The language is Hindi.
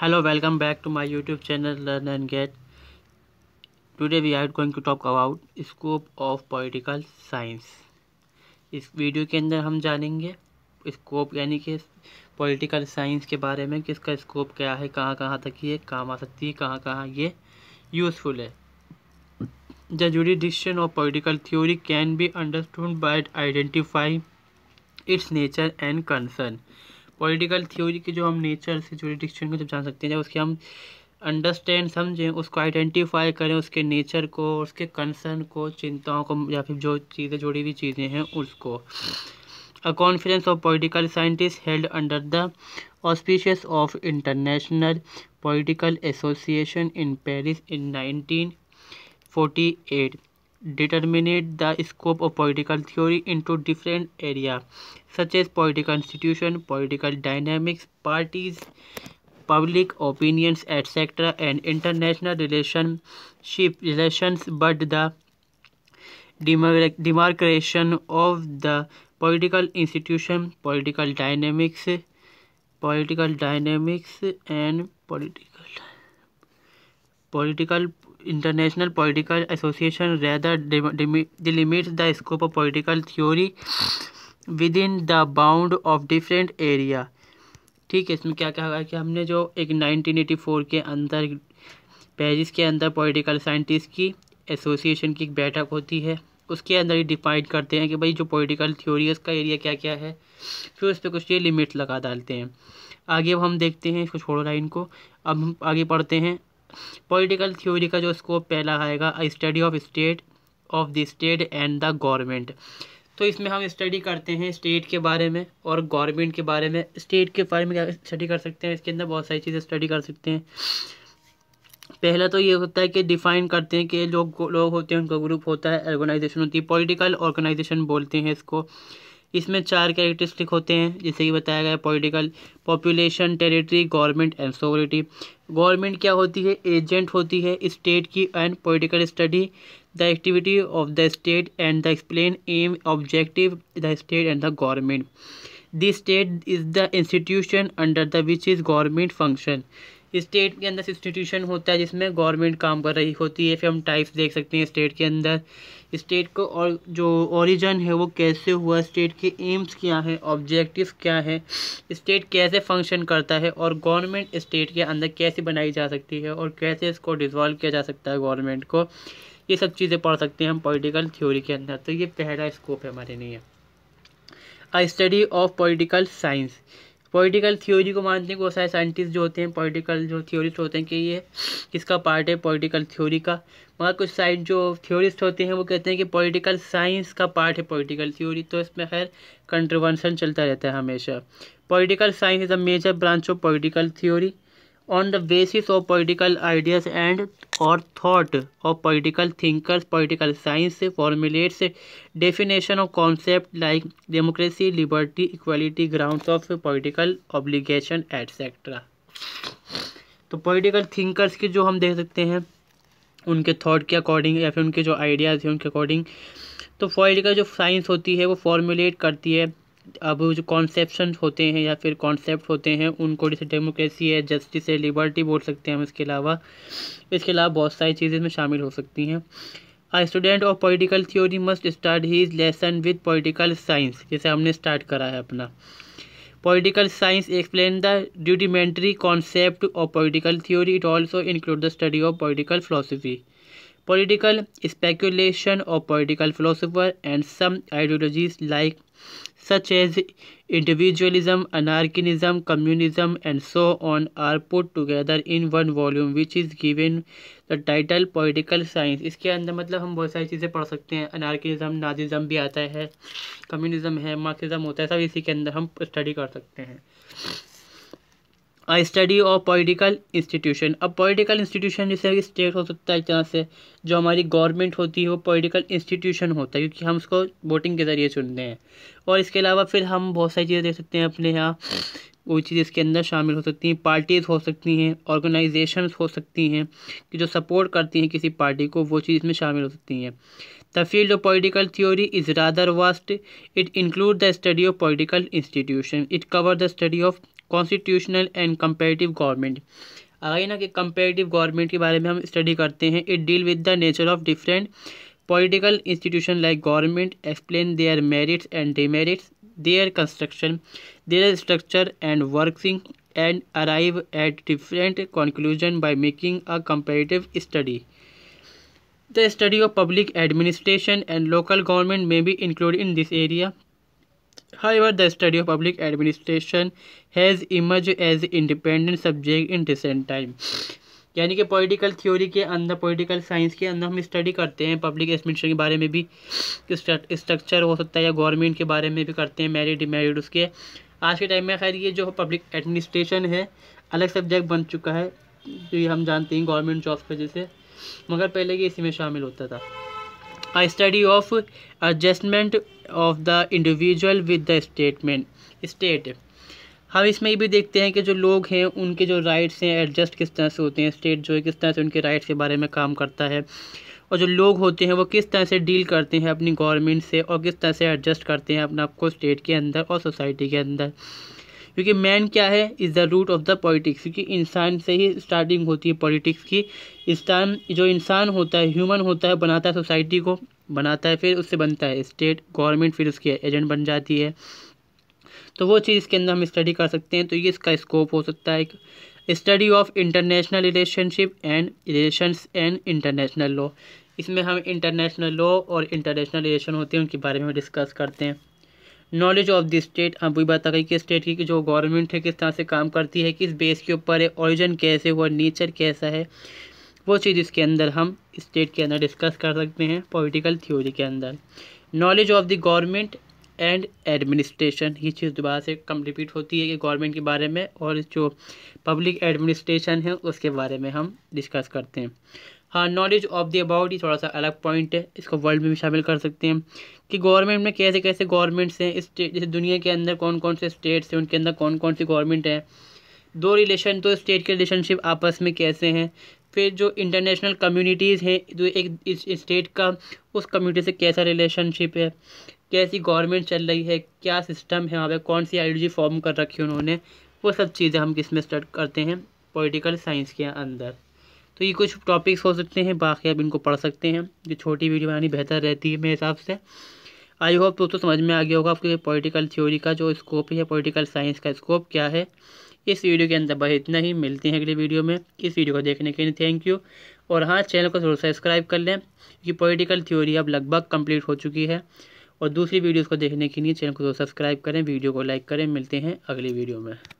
Hello welcome back to my YouTube channel learn and get today we are going to talk about scope of political science इस वीडियो के अंदर हम जानेंगे स्कोप यानी कि पॉलिटिकल साइंस के बारे में कि इसका स्कोप क्या है कहाँ कहाँ तक ये काम आ सकती है कहाँ कहाँ ये यूज़फुल है the jurisdiction of political theory can be understood by identify its nature and concern political theory के जो हम नेचर से जुरिडिक्शन को जब जान सकते हैं जब उसके हम अंडरस्टैंड समझें उसको आइडेंटिफाई करें उसके नेचर को उसके कंसर्न को चिंताओं को या फिर जो चीज़ें जुड़ी हुई चीज़ें हैं उसको a conference of political scientist held under the auspicious of International Political Association in Paris in nineteen forty eight Determine the scope of political theory into different areas such as political institution, political dynamics, parties, public opinions, etc., and international relationship relations. But the demarcation of the political institution, political dynamics, political dynamics, and political political International Political Association rather rather the scope of political theory within the bound of different area ठीक है इसमें क्या कहा कि हमने जो एक 1984 के अंदर पेरिस के अंदर पॉलिटिकल साइंटिस्ट की एसोसिएशन की एक बैठक होती है उसके अंदर ही डिफाइन करते हैं कि भाई जो पॉलिटिकल थ्योरी है उसका एरिया क्या क्या है फिर उस पर कुछ ये लिमिट लगा डालते हैं आगे अब हम देखते हैं इसको छोड़ो लाइन को अब हम आगे पढ़ते हैं पॉलिटिकल थ्योरी का जो स्कोप पहला आएगा study of state of the state and the government तो इसमें हम स्टडी करते हैं स्टेट के बारे में और गवर्नमेंट के बारे में स्टेट के बारे में क्या स्टडी कर सकते हैं इसके अंदर बहुत सारी चीज़ें स्टडी कर सकते हैं पहला तो ये होता है कि डिफाइन करते हैं कि लोग लोग होते हैं उनका ग्रुप होता है ऑर्गेनाइजेशन होती है पॉलिटिकल ऑर्गेनाइजेशन बोलते हैं इसको इसमें चार कैरेक्टरिस्टिक होते हैं जैसे कि बताया गया political population territory government and sovereignty government क्या होती है एजेंट होती है स्टेट की and political study the activity of the state and the explain aim objective the state and the government the state is the institution under the which is government function state के अंदर इंस्टीट्यूशन होता है जिसमें गवर्नमेंट काम कर रही होती है फिर हम टाइप्स देख सकते हैं स्टेट के अंदर स्टेट को और जो ओरिजन है वो कैसे हुआ स्टेट के एम्स क्या है ऑब्जेक्टिव क्या है स्टेट कैसे फंक्शन करता है और गवर्नमेंट स्टेट के अंदर कैसे बनाई जा सकती है और कैसे इसको डिजॉल्व किया जा सकता है गवर्नमेंट को ये सब चीज़ें पढ़ सकते हैं हम पॉलिटिकल थ्योरी के अंदर तो ये पहला स्कोप है हमारे लिए a study of political science political theory को मानते हैं बहुत सारे साइंटिस्ट जो होते हैं पॉलिटिकल जो थ्योरिस्ट होते हैं कि ये किसका पार्ट है पॉलिटिकल थ्योरी का मगर कुछ साइड जो थ्योरिस्ट होते हैं वो कहते हैं कि पॉलिटिकल साइंस का पार्ट है पॉलिटिकल थ्योरी तो इसमें खैर कंट्रोवर्सन चलता रहता है हमेशा political science is a major branch of political theory on the basis of political ideas and or thought of political thinkers political science formulates definition of concept like democracy liberty equality grounds of political obligation etc तो पॉलिटिकल थिंकर्स के जो हम देख सकते हैं उनके थॉट के अकॉर्डिंग या फिर उनके जो आइडियाज़ हैं उनके अकॉर्डिंग तो पॉलिटिकल जो साइंस होती है वो फॉर्मुलेट करती है अब जो कॉन्सेप्शन होते हैं या फिर कॉन्सेप्ट होते हैं उनको जैसे डेमोक्रेसी है जस्टिस है लिबर्टी बोल सकते हैं हम इसके अलावा इसके अलावा बहुत सारी चीज़ें इसमें शामिल हो सकती हैं a student of political theory must start his lesson with political science जैसे हमने स्टार्ट करा है अपना political science explain the rudimentary concept of political theory it also include the study of political philosophy political speculation और political philosopher and some ideologies like such as individualism anarchism communism and so on are put together in one volume which is given the title political science इसके अंदर मतलब हम बहुत सारी चीज़ें पढ़ सकते हैं अनार्किनिज्म नाजिज्म भी आता है कम्युनिज्म है मार्क्सिज्म होता है सब इसी के अंदर हम स्टडी कर सकते हैं स्टडी ऑफ पॉलिटिकल इंस्टीट्यूशन अब पॉलिटिकल इंस्टीट्यूशन जैसे स्टेट हो सकता है एक तरह से जो हमारी गवर्नमेंट होती है वो पॉलिटिकल इंस्टीट्यूशन होता है क्योंकि हम उसको वोटिंग के ज़रिए चुनते हैं और इसके अलावा फिर हम बहुत सारी चीज़ें देख सकते हैं अपने यहाँ वो चीज़ इसके अंदर शामिल हो सकती हैं पार्टीज़ हो सकती हैं ऑर्गेनाइजेशन हो सकती हैं कि जो सपोर्ट करती हैं किसी पार्टी को वो चीज़ इसमें शामिल हो सकती हैं the field of political theory is rather vast it include the study of political institution it cover the study of constitutional and comparative government आगे ना कि कंपेरेटिव गवर्नमेंट के बारे में हम स्टडी करते हैं it deal with the nature of different political institution like government explain their merits and demerits their construction their structure and working and arrive at different conclusion by making a comparative study the study of public administration and local government may be include in this area However, the study of public administration has emerged as independent subject in recent time. यानी कि पॉलिटिकल थ्योरी के अंदर पॉलिटिकल साइंस के अंदर हम स्टडी करते हैं पब्लिक एडमिनिस्ट्रेशन के बारे में भी स्ट्रक्चर हो सकता है या गवर्नमेंट के बारे में भी करते हैं मेरिट डिमेरिट उसके आज के टाइम में खैर ये जो पब्लिक एडमिनिस्ट्रेशन है अलग सब्जेक्ट बन चुका है जो ये हम जानते हैं गवर्नमेंट जॉब की वजह से मगर पहले ये इसी में शामिल होता था a study of adjustment of the individual with the statement state हम इसमें भी देखते हैं कि जो लोग हैं उनके जो राइट्स हैं एडजस्ट किस तरह से होते हैं स्टेट जो है किस तरह से उनके राइट्स के बारे में काम करता है और जो लोग होते हैं वो किस तरह से डील करते हैं अपनी गवर्नमेंट से और किस तरह से एडजस्ट करते हैं अपने आप को स्टेट के अंदर और सोसाइटी के अंदर क्योंकि मैन क्या है is the root of the politics क्योंकि इंसान से ही स्टार्टिंग होती है पॉलिटिक्स की इंसान जो इंसान होता है ह्यूमन होता है बनाता है सोसाइटी को बनाता है फिर उससे बनता है स्टेट गवर्नमेंट फिर उसकी एजेंट बन जाती है तो वो चीज़ इसके अंदर हम स्टडी कर सकते हैं तो ये इसका स्कोप हो सकता है एक study of international relationship and relations and international law इसमें हम इंटरनेशनल लॉ और इंटरनेशनल रिलेशन होते हैं उनके बारे में डिस्कस करते हैं नॉलेज ऑफ द स्टेट अब भी बता गई कि स्टेट की जो गवर्नमेंट है किस तरह से काम करती है किस बेस के ऊपर है ओरिजिन कैसे हुआ नेचर कैसा है वो चीज़ इसके अंदर हम स्टेट के अंदर डिस्कस कर सकते हैं पॉलिटिकल थ्योरी के अंदर knowledge of the government and administration ये चीज़ दोबारा से कम रिपीट होती है कि गवर्नमेंट के बारे में और जो पब्लिक एडमिनिस्ट्रेशन है उसके बारे में हम डिस्कस करते हैं हाँ नॉलेज ऑफ दी अबाउट ही थोड़ा सा अलग पॉइंट है इसको वर्ल्ड में भी शामिल कर सकते हैं कि गवर्नमेंट में कैसे कैसे गवर्नमेंट्स हैं स्टेट जैसे दुनिया के अंदर कौन कौन से स्टेट्स हैं उनके अंदर कौन कौन सी गवर्नमेंट है दो रिलेशन तो स्टेट के रिलेशनशिप आपस में कैसे हैं फिर जो इंटरनेशनल कम्युनिटीज़ हैं जो एक इस स्टेट का उस कम्युनिटी से कैसा रिलेशनशिप है कैसी गवर्नमेंट चल रही है क्या सिस्टम है वहाँ पे कौन सी आइडियोलॉजी फॉर्म कर रखी है उन्होंने वो सब चीज़ें हम किस में स्टार्ट करते हैं पॉलिटिकल साइंस के अंदर तो ये कुछ टॉपिक्स हो सकते हैं बाकी आप इनको पढ़ सकते हैं जो छोटी वीडियो बनानी बेहतर रहती है मेरे हिसाब से आई होप दोस्तों समझ में आ गया होगा आपके पॉलिटिकल थ्योरी का जो स्कोप है पॉलिटिकल साइंस का स्कोप क्या है इस वीडियो के अंदर बस इतना ही मिलते हैं अगले वीडियो में इस वीडियो को देखने के लिए थैंक यू और हाँ चैनल को जरूर सब्सक्राइब कर लें क्योंकि पॉलिटिकल थ्योरी अब लगभग कंप्लीट हो चुकी है और दूसरी वीडियोज़ को देखने के लिए चैनल को जरूर सब्सक्राइब करें वीडियो को लाइक करें मिलते हैं अगली वीडियो में